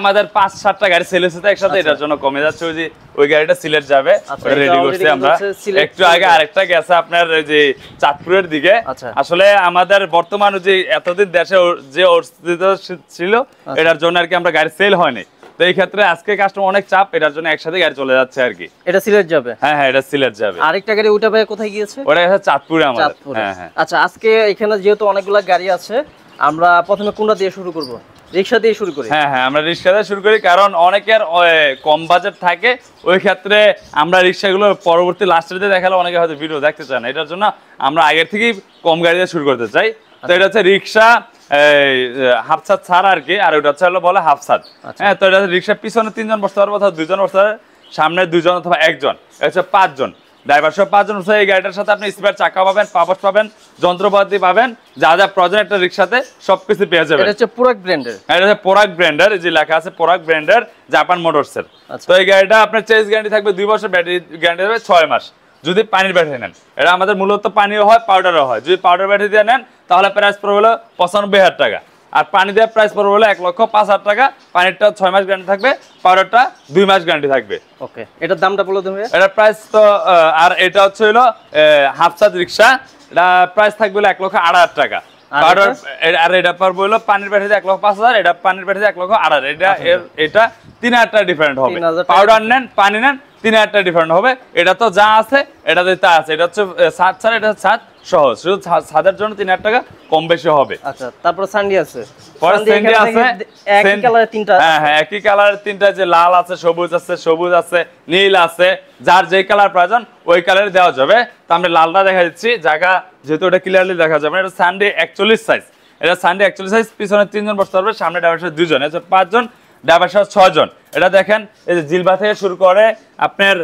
আমাদের পাঁচ আচ্ছা। ওই আচ্ছা, যে চাঁদপুরের দিকে আচ্ছা। আসলে আমাদের বর্তমান যে এতদিন দেশে যে ছিল এটার জন্য আরকি আমরা গাড়ি সেল হয়নি তো এই ক্ষেত্রে আজকে কাস্টমার অনেক চাপ এটার জন্য একসাথে গাড়ি চলে যাচ্ছে আর কি এটা সিলেট যাবে হ্যাঁ হ্যাঁ এটা সিলেট যাবে আরেকটা গাড়ি ওটা ভাই কোথায় গিয়েছে ওটা চাঁদপুরে আমাদের হ্যাঁ, হ্যাঁ। আচ্ছা আজকে এখানে যেহেতু অনেকগুলো গাড়ি আছে আমরা প্রথমে কোনটা দিয়ে শুরু করব রিক্সা দিয়ে শুরু করি হ্যাঁ হ্যাঁ আমরা রিক্সা দিয়ে শুরু করি কারণ অনেকের কম বাজেট থাকে ওই ক্ষেত্রে আমরা রিক্সাগুলো পরবর্তী লাস্টের দিয়ে দেখালে অনেকে হয়তো ভিডিও দেখতে চান এটার জন্য আমরা আগের থেকেই কম গাড়ি দিয়ে শুরু করতে চাই তো আচ্ছা। এটা হচ্ছে রিক্সা হাফ ছাদ ছাড় আর কি আর ওটা হচ্ছে বলে হাফ ছাদ আচ্ছা। হ্যাঁ তো এটা রিক্সার পিছনে তিনজন বসতে পারবো অথবা দুজন বসতে পারে সামনে দুজন অথবা একজন এটা হচ্ছে পাঁচজন ড্রাইভার সহ পাঁচজন এই গাড়িটার সাথে আপনি স্পেয়ার চাকা পাবেন পাপস পাবেন যন্ত্রপাতি পাবেন যা যা প্রয়োজন একটা রিক্সাতে সবকিছু পেয়ে যাবেন এটা হচ্ছে পোরাক ব্র্যান্ডের এটা হচ্ছে পোরাক ব্র্যান্ডের যে লেখা আছে পোরাক ব্র্যান্ডের জাপান মোটরসের তো এই গাড়িটা আপনার চেস গ্যারান্টি থাকবে দুই বছর ব্যাটারি গ্যারান্টি থাকবে ছয় মাস যদি পানির ব্যাটারি নেন এটা আমাদের মূলত পানিও হয় পাউডারও হয় যদি পাউডার ব্যাটারি দিয়ে নেন তাহলে প্রাইস পড়বে হলো পঁচানব্বই হাজার টাকা আর পানি দেওয়ার প্রাইস পড়বে হলো এক লক্ষ পাঁচ হাজার টাকা পানিরটা ছয় মাস গ্যারান্টি থাকবে পাউডারটা দুই মাস গ্যারান্টি থাকবে ওকে এটার দামটা বলে দেবে এটার প্রাইস তো আর এটা হচ্ছে হলো হাফ হাফসাদ রিক্সা এটা প্রাইস থাকবে হলো এক লক্ষ আট হাজার টাকা পাউডার এটা পর বললো পানির এটা তো যা আছে এটাতে তা আছে এটা হচ্ছে সাত সার এটা সাত সহজ শুধু ছাদের জন্য তিন হাজার টাকা কম বেশি হবে আচ্ছা, হ্যাঁ, হ্যাঁ, সাইজ এটা একচল্লিশ সাইজ পিছনে তিনজন সামনে দুজন পাঁচজন ডাবাস ছয় ছয়জন এটা দেখেন এই যে জিলবা থেকে শুরু করে আপনার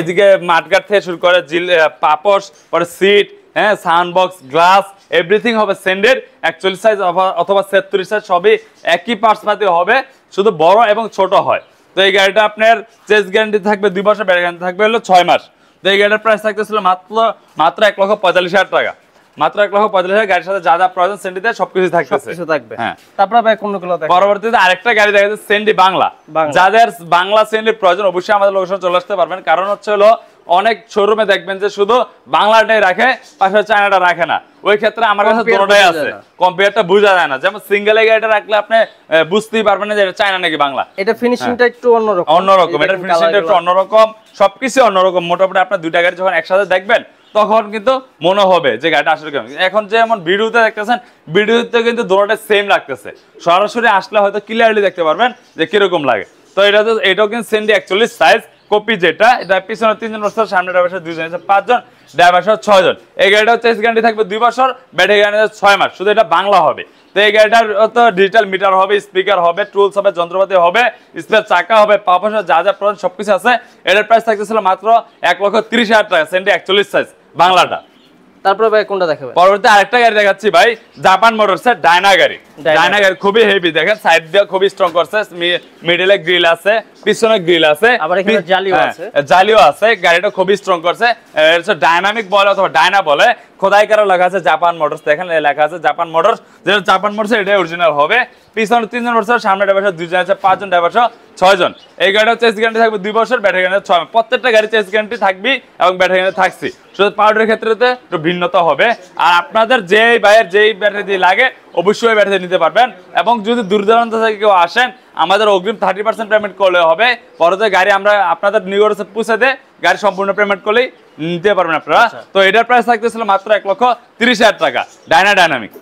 এদিকে মাঠঘাট থেকে শুরু করে জিল পাপস পরে সিট হ্যাঁ সানবক্স গ্লাস এভরিথিং হবে একচল্লিশ সাইজ অথবা সাইজ সবই একই হবে শুধু বড় এবং ছোট হয় তো এই গাড়িটা আপনার চেস গ্যারান্টি থাকবে দুই বছর ব্যাটারি গ্যারান্টি থাকবে হলো ছয় মাস তো এই গাড়িটার প্রাইস থাকতেছিল মাত্র মাত্র এক লক্ষ পঁয়তাল্লিশ হাজার টাকা মাত্র এক লক্ষ পঁয়তাল্লিশ হাজার গাড়ির সাথে যা যা প্রয়োজন সেন্ডিতে সবকিছু থাকবে থাকবে হ্যাঁ তারপরে পরবর্তীতে আরেকটা গাড়ি দেখা যাচ্ছে সেন্ডি বাংলা যাদের বাংলা সেন্ডির প্রয়োজন অবশ্যই আমাদের লোকেশন চলে আসতে পারবেন কারণ হচ্ছে হলো অনেক শোরুমে দেখবেন যে শুধু বাংলাটাই রাখে পাশে চায়নাটা রাখে না ওই ক্ষেত্রে আমার কাছে দুটোটাই আছে কম্পিয়ারটা বোঝা যায় না যেমন সিঙ্গেল এটা রাখলে আপনি বুঝতেই পারবেন না যে এটা চায়না নাকি বাংলা এটা ফিনিশিংটা হ্যাঁ। একটু অন্যরকম অন্যরকম এটা ফিনিশিংটা একটু অন্যরকম সবকিছু অন্যরকম মোটামুটি আপনার দুইটা গাড়ি যখন একসাথে দেখবেন তখন কিন্তু মনে হবে যে গাড়িটা আসলে কেমন এখন এমন ভিডিওতে দেখতেছেন ভিডিওতে কিন্তু দুটোটা সেম লাগতেছে সরাসরি আসলে হয়তো ক্লিয়ারলি দেখতে পারবেন যে কিরকম লাগে তো এটা তো এটাও কিন্তু সেন্ডি অ্যাকচুয়ালি সাইজ কপি যেটা এটা পিছনে তিনজন বসতে সামনে ড্রাইভার সাথে দুইজন পাঁচজন ড্রাইভার সহ ছয়জন এই গাড়িটা হচ্ছে গ্যারান্টি থাকবে দুই বছর ব্যাটারি গ্যারান্টি ছয় মাস শুধু এটা বাংলা হবে তো এই গাড়িটার তো ডিজিটাল মিটার হবে স্পিকার হবে টুলস হবে যন্ত্রপাতি হবে স্পেয়ার চাকা হবে পাপাস যা যা প্রয়োজন সবকিছু আছে এটার প্রাইস থাকতেছিল মাত্র এক লক্ষ তিরিশ হাজার টাকা সেন্টি একচল্লিশ সাইজ বাংলাটা তারপরে ভাই কোনটা দেখাবেন পরবর্তী আরেকটা গাড়ি দেখাচ্ছি ভাই জাপান মোটরস এর ডায়না গাড়ি ডায়না গাড়ি খুবই হেভি দেখেন সাইড দিয়ে খুবই স্ট্রং করছে মিডলে গ্রিল আছে পিছনে গ্রিল আছে আবার এখানে জালিও হ্যাঁ, আছে জালিও আছে গাড়িটা খুবই স্ট্রং করছে এটা ডাইনামিক বলে অথবা ডায়না বলে খোদাই করা লেখা আছে জাপান মোটরস দেখেন লেখা আছে জাপান মোটরস যেটা জাপান মোটরস এটাই অরিজিনাল হবে পিছনে তিনজন মোটর সামনে ড্রাইভার দুজন আছে পাঁচজন ড্রাইভার সহ ছয়জন এই গাড়িটা চেস গ্যারান্টি থাকবে দুই বছর ব্যাটারি গ্যারান্টি ছয় প্রত্যেকটা গাড়ি চেস গ্যারান্টি থাকবে এবং ব্যাটারি গ্যারান্টি থাকছি শুধু পাউডারের ক্ষেত্রেতে একটু ভিন্নতা হবে আর আপনাদের যেই বাইরের যেই ব্যাটারি লাগে অবশ্যই ব্যাটারি নিতে পারবেন এবং যদি দূর থেকে কেউ আসেন আমাদের অগ্রিম থার্টি পার্সেন্ট পেমেন্ট করলে হবে পরে গাড়ি আমরা আপনাদের নিউ পৌঁছে দেয় গাড়ি সম্পূর্ণ পেমেন্ট করলেই নিতে পারবেন আপনারা আচ্ছা। তো এটার প্রাইস থাকতেছিল মাত্র এক লক্ষ তিরিশ হাজার টাকা ডাইনা ডাইনামিক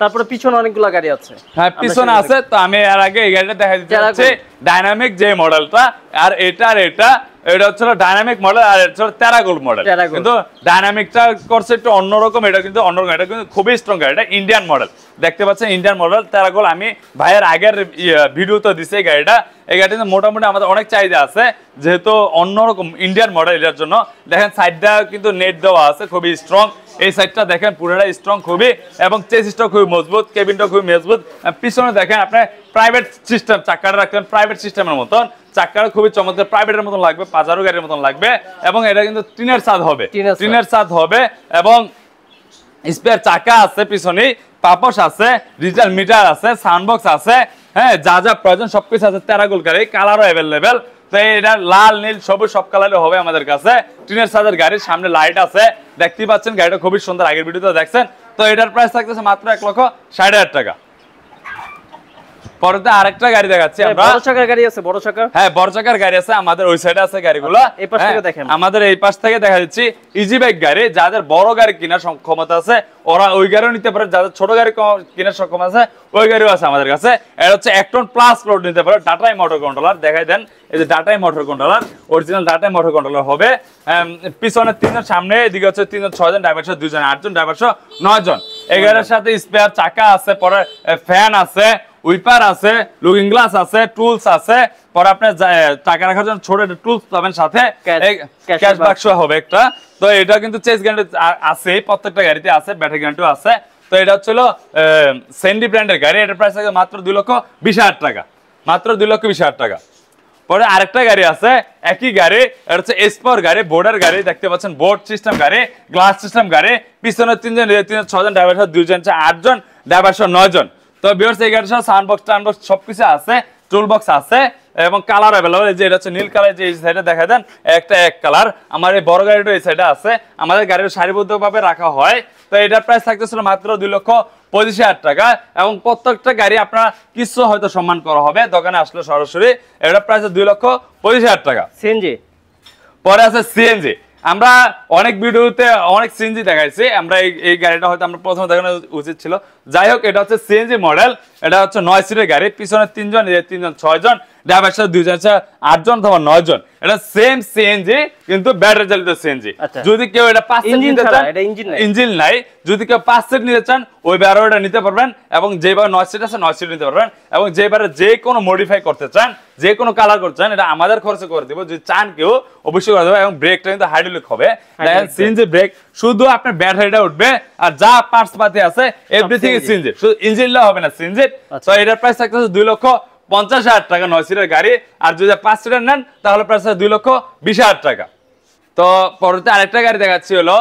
তারপরে পিছনে অনেকগুলো গাড়ি আছে হ্যাঁ পিছনে আছে তো আমি এর আগে এই গাড়িটা দেখা দিতে ডাইনামিক যে মডেলটা আর এটা আর এটা এটা হচ্ছে ডাইনামিক মডেল আর এটা হচ্ছে টেরাগোল মডেল কিন্তু ডাইনামিকটা করছে একটু অন্যরকম এটা কিন্তু অন্যরকম এটা কিন্তু খুবই স্ট্রং গাড়ি এটা ইন্ডিয়ান মডেল দেখতে পাচ্ছেন ইন্ডিয়ান মডেল টেরাগোল আমি ভাইয়ের আগের ইয়ে, ভিডিওতে দিছে এই গাড়িটা এই গাড়িতে মোটামুটি আমাদের অনেক চাহিদা আছে যেহেতু অন্যরকম ইন্ডিয়ান মডেল এটার জন্য দেখেন সাইডটা কিন্তু নেট দেওয়া আছে খুবই স্ট্রং এই সাইডটা দেখেন পুরোটা স্ট্রং খুবই এবং চেসিসটা খুবই মজবুত কেবিনটা খুবই মজবুত পিছনে দেখেন আপনার প্রাইভেট সিস্টেম চাকাটা রাখতেন প্রাইভেট সিস্টেমের মতন চাকাটা খুবই চমৎকার প্রাইভেটের মতন লাগবে পাজারো গাড়ির মতন লাগবে এবং এটা কিন্তু টিনের ছাদ হবে টিনের ছাদ হবে এবং স্পেয়ার চাকা আছে পিছনে পাপস আছে ডিজিটাল মিটার আছে সাউন্ডবক্স আছে হ্যাঁ যা যা প্রয়োজন সবকিছু আছে তেরাগুল গাড়ি কালারও অ্যাভেলেবেল তো এটা লাল নীল সবুজ সব কালারে হবে আমাদের কাছে টিনের সাজের গাড়ির সামনে লাইট আছে দেখতেই পাচ্ছেন গাড়িটা খুবই সুন্দর আগের ভিডিওতে দেখছেন তো এটার প্রাইস থাকতেছে মাত্র এক লক্ষ সাড়ে হাজার টাকা পরেতে আরেকটা গাড়ি দেখাচ্ছি হ্যাঁ, আমরা হ্যাঁ, গাড়ি আছে আমাদের ওই সাইডে আছে গাড়িগুলো আচ্ছা, হ্যাঁ, আমাদের এই পাশ থেকে দেখা যাচ্ছে ইজি বাইক গাড়ি যাদের বড় গাড়ি কেনার সক্ষমতা আছে ওরা ওই গাড়িও নিতে পারে যাদের ছোট গাড়ি কেনার সক্ষমতা আছে ওই গাড়িও আছে আমাদের কাছে এটা হচ্ছে এক টন প্লাস লোড নিতে পারে ডাটাই মোটর কন্ট্রোলার দেখাই দেন এই যে ডাটাই মোটর কন্ট্রোলার অরিজিনাল ডাটাই মোটর কন্ট্রোলার হবে পিছনে তিনজন সামনে এদিকে হচ্ছে তিনজন ছয়জন ড্রাইভার সহ দুজন আটজন ড্রাইভার সহ নয়জন এই গাড়ির সাথে স্পেয়ার চাকা আছে পরে ফ্যান আছে উইপার আছে লুকিং গ্লাস আছে টুলস আছে পরে আপনার টাকা রাখার জন্য ছোট একটা টুলস পাবেন সাথে ক্যাশ বাক্স হবে একটা তো এটা কিন্তু চেস গ্যারান্টি আছে প্রত্যেকটা গাড়িতে আছে ব্যাটারি গ্যারান্টিও আছে তো এটা হচ্ছিল সেন্ডি ব্র্যান্ডের গাড়ি এটার প্রাইস থাকে মাত্র দুই লক্ষ বিশ হাজার টাকা মাত্র দুই লক্ষ বিশ হাজার টাকা পরে আরেকটা গাড়ি আছে একই গাড়ি এটা হচ্ছে এসপর গাড়ি বোর্ডের গাড়ি দেখতে পাচ্ছেন বোর্ড সিস্টেম গাড়ি গ্লাস সিস্টেম গাড়ি পিছনে তিনজন তিনজন ছজন ড্রাইভার দুজন আটজন ড্রাইভার নয়জন তো বিয়ার্স এই গাড়ির বক্স সানবক্স টানবক্স সবকিছু আছে টুল বক্স আছে এবং কালার অ্যাভেলেবল যে এটা হচ্ছে নীল কালার যে এই সাইডে দেখা দেন একটা এক কালার আমার এই বড় গাড়িটা এই সাইডে আছে আমাদের গাড়ির সারিবদ্ধভাবে রাখা হয় তো এটার প্রাইস থাকতেছিল মাত্র দুই লক্ষ পঁচিশ হাজার টাকা এবং প্রত্যেকটা গাড়ি আপনার কিছু হয়তো সম্মান করা হবে দোকানে আসলে সরাসরি এটার প্রাইস দুই লক্ষ পঁচিশ হাজার টাকা সিএনজি পরে আছে সিএনজি আমরা অনেক ভিডিওতে অনেক সিএনজি দেখাইছি আমরা এই গাড়িটা হয়তো আমরা প্রথমে দেখানো উচিত ছিল যাই হোক এটা হচ্ছে সিএনজি মডেল এটা হচ্ছে নয় সিটের গাড়ি পিছনে তিনজন তিনজন ছয়জন ড্রাইভার সাথে দুইজন আটজন অথবা নয়জন এটা সেম সিএনজি কিন্তু ব্যাটারি চালিত সিএনজি আচ্ছা। যদি কেউ এটা পাঁচ নিতে চান ইঞ্জিন নাই যদি কেউ পাঁচ সিট নিতে চান ওই এটা নিতে পারবেন এবং যেবার নয় সিট আছে নয় সিট নিতে পারবেন এবং যেবারে যে কোনো মডিফাই করতে চান যে কোনো কালার করতে চান এটা আমাদের খরচে করে দেবো যদি চান কেউ অবশ্যই করে দেবো এবং ব্রেকটা কিন্তু হাইড্রোলিক হবে দেখেন সিনজি ব্রেক শুধু আপনার ব্যাটারিটা উঠবে আর যা পার্টস পাতি আছে এভরিথিং ইজ সিনজেট শুধু ইঞ্জিনটা হবে না সিনজেট আচ্ছা। তো এটার প্রাইস থাকতেছে দুই লক্ষ পঞ্চাশ হাজার টাকা নয় সিটের গাড়ি আর যদি পাঁচ সিটার নেন তাহলে প্রাইস দুই লক্ষ বিশ হাজার টাকা তো পরবর্তী আরেকটা গাড়ি দেখাচ্ছি হলো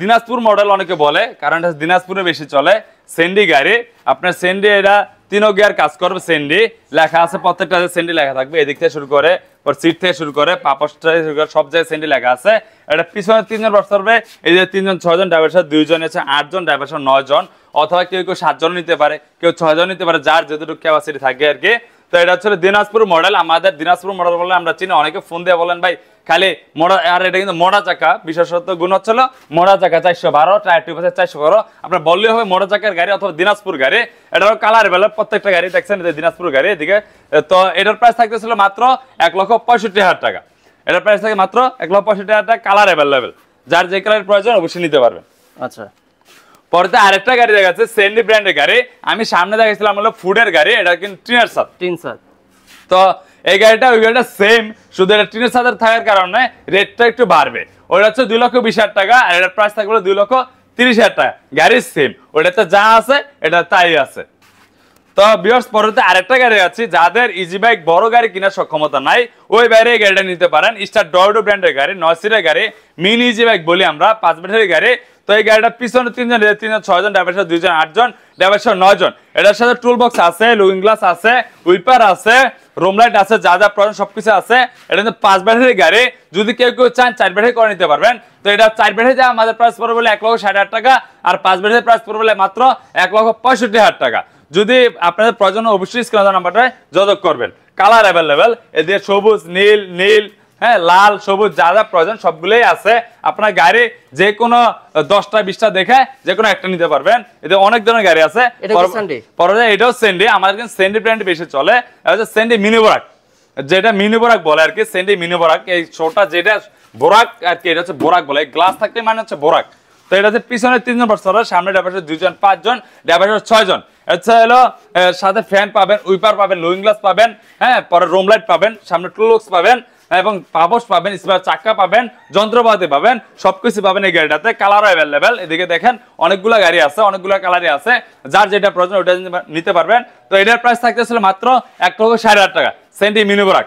দিনাজপুর মডেল অনেকে বলে কারণ দিনাজপুরে বেশি চলে সেন্ডি গাড়ি আপনার সেন্ডি এটা তিনও কাজ করবে সেন্ডি লেখা আছে প্রত্যেকটা সেন্ডি লেখা থাকবে এদিক থেকে শুরু করে ওর সিট থেকে শুরু করে পাপসটা শুরু করে সব জায়গায় সেন্ডি লেখা আছে এটা পিছনে তিনজন বস করবে এই যে তিনজন ছয়জন ড্রাইভার সাহেব দুইজন আছে আটজন ড্রাইভার সাহেব নয়জন অথবা কেউ কেউ সাতজন নিতে পারে কেউ ছয়জন নিতে পারে যার যেহেতু ক্যাপাসিটি থাকে আর কি তো এটা হচ্ছে দিনাজপুর মডেল আমাদের দিনাজপুর মডেল বলে আমরা চিনি অনেকে ফোন দিয়ে বলেন ভাই খালি মোড়া আর এটা কিন্তু মোড়া চাকা বিশেষত গুণ হচ্ছিল মোড়া চাকা চারশো বারো টায়ার টিউব আছে চারশো বারো আপনার বললে হবে মোড়া চাকার গাড়ি অথবা দিনাজপুর গাড়ি এটারও কালার বেলা প্রত্যেকটা গাড়ি দেখছেন দিনাজপুর গাড়ি এদিকে তো এটার প্রাইস থাকতে ছিল মাত্র এক লক্ষ পঁয়ষট্টি হাজার টাকা এটার প্রাইস থাকে মাত্র এক লক্ষ পঁয়ষট্টি হাজার টাকা কালার অ্যাভেলেবেল যার যে কালার প্রয়োজন অবশ্যই নিতে পারবেন আচ্ছা পরে আরেকটা গাড়ি দেখা যাচ্ছে সেন্ডি ব্র্যান্ডের গাড়ি আমি সামনে দেখাচ্ছিলাম হলো ফুডের গাড়ি এটা কিন্তু টিনার সাত তিন সাত তো এই গাড়িটা ওই গাড়িটা সেম শুধু এটা টিনের সাদার থাকার কারণে রেটটা একটু বাড়বে ওটা হচ্ছে দুই লক্ষ বিশ হাজার টাকা আর এটার প্রাইস থাকবে দুই লক্ষ তিরিশ হাজার টাকা গাড়ির সেম ওটাতে যা আছে এটা তাই আছে তো বিয়ার্স আরেকটা গাড়ি আছে যাদের ইজি বাইক বড় গাড়ি কেনার সক্ষমতা নাই ওই বাইরে গাড়িটা নিতে পারেন স্টার ডয়ডো ব্র্যান্ডের গাড়ি নয় গাড়ি মিনি ইজি বাইক বলি আমরা পাঁচ ব্যাটারি গাড়ি তো এই গাড়িটা পিছনে তিনজন তিনজন ছয়জন ড্রাইভার সাথে দুইজন আটজন ড্রাইভার সাথে নয়জন এটার সাথে টুল বক্স আছে লুইং গ্লাস আছে উইপার আছে রুম লাইট আছে যা যা প্রয়োজন সবকিছু আছে এটা কিন্তু পাঁচ ব্যাটারি গাড়ি যদি কেউ কেউ চান চার ব্যাটারি করে নিতে পারবেন তো এটা চার ব্যাটারি যা আমাদের প্রাইস পড়বে বলে এক লক্ষ ষাট হাজার টাকা আর পাঁচ ব্যাটারি প্রাইস পড়বে বলে মাত্র এক লক্ষ পঁয়ষট্টি হাজার টাকা যদি আপনাদের প্রয়োজন অবশ্যই স্ক্রিন নাম্বারটা যোগাযোগ করবেন কালার অ্যাভেলেবেল এদের সবুজ নীল নীল হ্যাঁ লাল সবুজ যা যা প্রয়োজন সবগুলোই আছে আপনার গাড়ি যে কোনো দশটা বিশটা দেখে যে কোনো একটা নিতে পারবেন এতে অনেক ধরনের গাড়ি আছে এটাও সেন্ডি আমাদের কিন্তু সেন্ডি ব্র্যান্ড বেশি চলে সেন্ডি মিনি বোরাক যেটা মিনি বোরাক বলে আর কি সেন্ডি মিনি বোরাক এই ছোটা যেটা বোরাক আর কি এটা হচ্ছে বোরাক বলে গ্লাস থাকলে মানে হচ্ছে বোরাক তো এটা হচ্ছে পিছনে তিনজন পার্সন সামনে ড্রাইভার দুইজন পাঁচজন ড্রাইভার ছয়জন আচ্ছা হলো সাথে ফ্যান পাবেন উইপার পাবেন লুইং গ্লাস পাবেন হ্যাঁ পরে রুম লাইট পাবেন সামনে টুলক্স পাবেন এবং পাবস পাবেন স্পার চাকা পাবেন যন্ত্রপাতি পাবেন সবকিছু পাবেন এই গাড়িটাতে কালার অ্যাভেলেবেল এদিকে দেখেন অনেকগুলো গাড়ি আছে অনেকগুলো কালারই আছে যার যেটা প্রয়োজন ওইটা নিতে পারবেন তো এটার প্রাইস থাকতেছিল মাত্র এক লক্ষ সাড়ে আট টাকা সেন্টি মিনিবরাক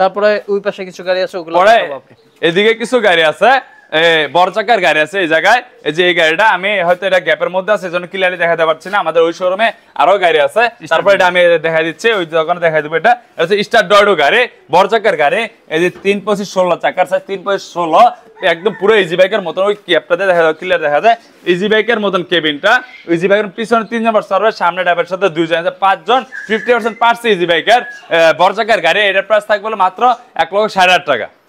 তারপরে ওই পাশে কিছু গাড়ি আছে ওগুলো এদিকে কিছু গাড়ি আছে বরচাকার গাড়ি আছে এই জায়গায় এই যে এই গাড়িটা আমি হয়তো এটা গ্যাপের মধ্যে আছে এজন্য ক্লিয়ারলি দেখাতে পারছি না আমাদের ওই শোরুমে আরো গাড়ি আছে তারপরে এটা আমি দেখা দিচ্ছি ওই দোকানে দেখা দেবো এটা হচ্ছে স্টার ডয়ডো গাড়ি বরচাকার গাড়ি এই যে তিন পঁচিশ ষোলো চাকার সাইজ তিন পঁচিশ ষোলো একদম পুরো ইজি বাইকের মতন ওই ক্যাবটাতে দেখা যায় ক্লিয়ার দেখা যায় ইজি বাইকের মতন কেবিনটা ইজি বাইকের পিছনে তিন নম্বর সামনে ড্রাইভার সাথে দুইজন আছে পাঁচজন ফিফটি পার্সেন্ট পারছে ইজি বাইকের বরচাকার গাড়ি এটার প্রাইস থাকবে মাত্র এক লক্ষ সাড়ে আট টাকা